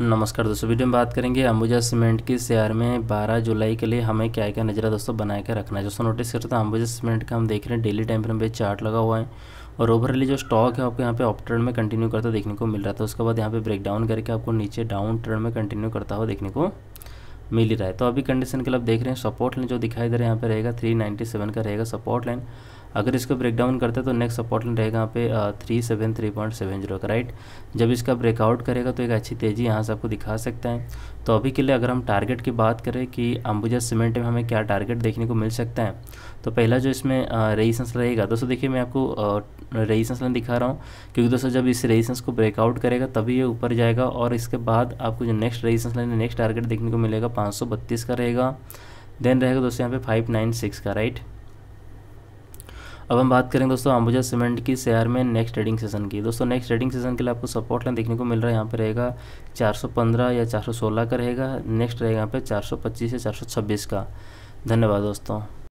नमस्कार दोस्तों वीडियो में बात करेंगे अंबुजा सीमेंट की शेयर में 12 जुलाई के लिए हमें क्या क्या नजरा दोस्तों बनाए के रखना है दोस्तों नोटिस करते हैं अंबुजा सीमेंट का हम देख रहे हैं डेली टाइम फ्रेम पे चार्ट लगा हुआ है और ओवरली जो स्टॉक है आपको यहाँ पे ऑफ ट्रेंड में कंटिन्यू करता देखने को मिल रहा था तो उसके बाद यहाँ पे ब्रेक डाउन करके आपको नीचे डाउन ट्रेंड में कंटिन्यू करता हुआ देखने को मिल ही रहा है तो अभी कंडीशन के लिए देख रहे हैं सपोर्ट लाइन जो दिखाई दे रहा है यहाँ पे रहेगा थ्री का रहेगा सपोर्ट लाइन अगर इसको ब्रेक डाउन करते है तो नेक्स्ट सपोर्ट लाइन रहेगा यहाँ पे three seven three point seven zero का राइट जब इसका ब्रेकआउट करेगा तो एक अच्छी तेज़ी यहाँ से आपको दिखा सकते हैं तो अभी के लिए अगर हम टारगेट की बात करें कि अंबुजा सीमेंट में हमें क्या टारगेट देखने को मिल सकता है तो पहला जो इसमें रेजिस्टेंस रहेगा दोस्तों देखिए मैं आपको रेजिस्टेंस लाइन दिखा रहा हूँ क्योंकि दोस्तों जब इस रेजिस्टेंस को ब्रेकआउट करेगा तभी ये ऊपर जाएगा और इसके बाद आपको जो next resistance line next target देखने को मिलेगा पाँच का रहेगा देन रहेगा दोस्तों यहाँ पे फाइव नाइन सिक्स का राइट अब हम बात करें दोस्तों अंबुजा सीमेंट की शेयर में नेक्स्ट ट्रेडिंग सेशन की दोस्तों नेक्स्ट ट्रेडिंग सेशन के लिए आपको सपोर्ट लाइन देखने को मिल रहा है यहाँ पर रहेगा 415 या 416 का रहेगा नेक्स्ट रहेगा यहाँ पे 425 से 426 का धन्यवाद दोस्तों